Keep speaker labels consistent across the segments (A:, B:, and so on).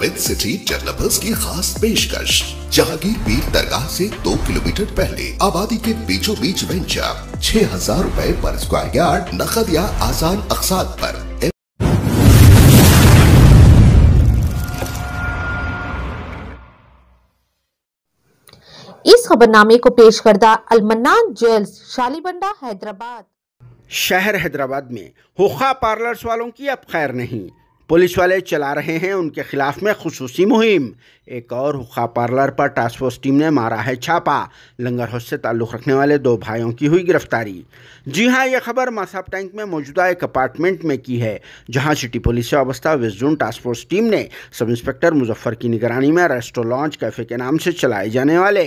A: with city developers की खास पेशकश जहांगीर पीर दरगाह से दो किलोमीटर पहले आबादी के बीचों बीच वेंचर छह हजार रूपए पर स्क्वायर यार्ड नकद या आसान अकसाद पर इस खबरनामे को पेश करदा अलमन्नान ज्वेल्स शालीबंडा हैदराबाद शहर हैदराबाद में होखा पार्लर्स वालों की अब खैर नहीं पुलिस वाले चला रहे हैं उनके खिलाफ में खसूसी मुहिम एक और हुखा पार्लर पर टास्क फोर्स टीम ने मारा है छापा लंगर हाउस से ताल्लुक़ रखने वाले दो भाइयों की हुई गिरफ्तारी जी हाँ यह खबर मसाब टैंक में मौजूदा एक अपार्टमेंट में की है जहां सिटी पुलिस अवस्था वेस्ट टास्क फोर्स टीम ने सब इंस्पेक्टर मुजफ्फर की निगरानी में रेस्टो लॉन्च कैफे के नाम से चलाए जाने वाले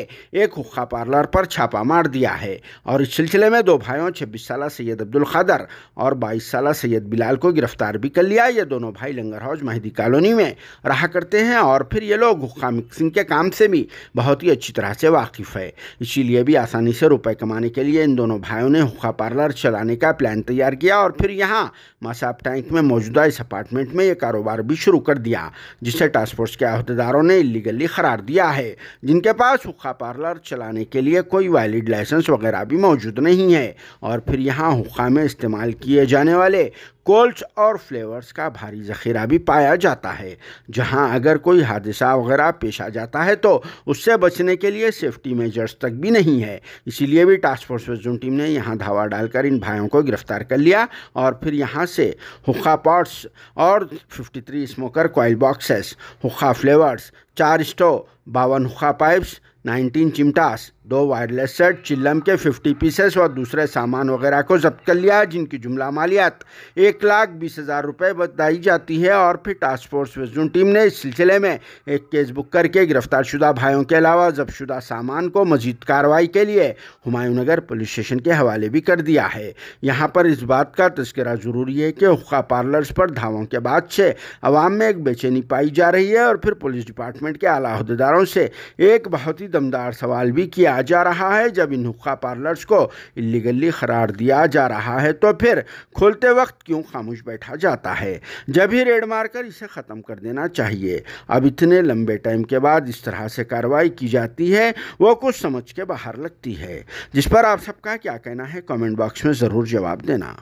A: एक हुखा पार्लर पर छापा मार दिया है और इस सिलसिले में दो भाइयों छब्बीस साल सैयद अब्दुल खादर और बाईस साल सैयद बिलाल को गिरफ्तार भी कर लिया ये दोनों भाई भाई लंगर हाउस मेहदी कॉलोनी में रहा करते हैं और फिर ये लोग हुक्का मिक्सिंग के काम से भी बहुत ही अच्छी तरह से वाकिफ़ है इसीलिए भी आसानी से रुपए कमाने के लिए इन दोनों भाइयों ने हुक्का पार्लर चलाने का प्लान तैयार किया और फिर यहाँ मसाब टैंक में मौजूदा इस अपार्टमेंट में ये कारोबार भी शुरू कर दिया जिसे टास्क फोर्स के अहदेदारों ने इलीगली करार दिया है जिनके पास हुक्का पार्लर चलाने के लिए कोई वैलिड लाइसेंस वगैरह भी मौजूद नहीं है और फिर यहाँ हुक्का में इस्तेमाल किए जाने वाले कोल्ड्स और फ्लेवर्स का भारी जखीरा भी पाया जाता है जहां अगर कोई हादसा वगैरह पेश आ जाता है तो उससे बचने के लिए सेफ्टी मेजर्स तक भी नहीं है इसीलिए भी टास्क फोर्स जोन टीम ने यहाँ धावा डालकर इन भाइयों को गिरफ्तार कर लिया और फिर यहाँ से हुक्का पॉट्स और 53 स्मोकर कोयल बॉक्सेस हुक्का फ्लेवर्स चार स्टो बावन हुक्का पाइप्स 19 चिमटास दो वायरलेस सेट चिल्लम के 50 पीसेस और दूसरे सामान वगैरह को जब्त कर लिया जिनकी जुमला मालियात एक लाख बीस हज़ार रुपये बताई जाती है और फिर टास्क फोर्स वेजून टीम ने इस सिलसिले में एक केस बुक करके गिरफ्तार शुदा भाइयों के अलावा शुदा सामान को मजीद कार्रवाई के लिए हुमायूं नगर पुलिस स्टेशन के हवाले भी कर दिया है यहाँ पर इस बात का तस्करा ज़रूरी है कि हुक्का पार्लर्स पर धावों के बाद से आवाम में एक बेचैनी पाई जा रही है और फिर पुलिस डिपार्टमेंट के आला अहदेदारों से एक बहुत ही दमदार सवाल भी किया किया जा रहा है जब इन हुक्का पार्लर्स को इलीगली करार दिया जा रहा है तो फिर खोलते वक्त क्यों खामोश बैठा जाता है जब ही रेड मारकर इसे ख़त्म कर देना चाहिए अब इतने लंबे टाइम के बाद इस तरह से कार्रवाई की जाती है वो कुछ समझ के बाहर लगती है जिस पर आप सबका क्या कहना है कमेंट बॉक्स में ज़रूर जवाब देना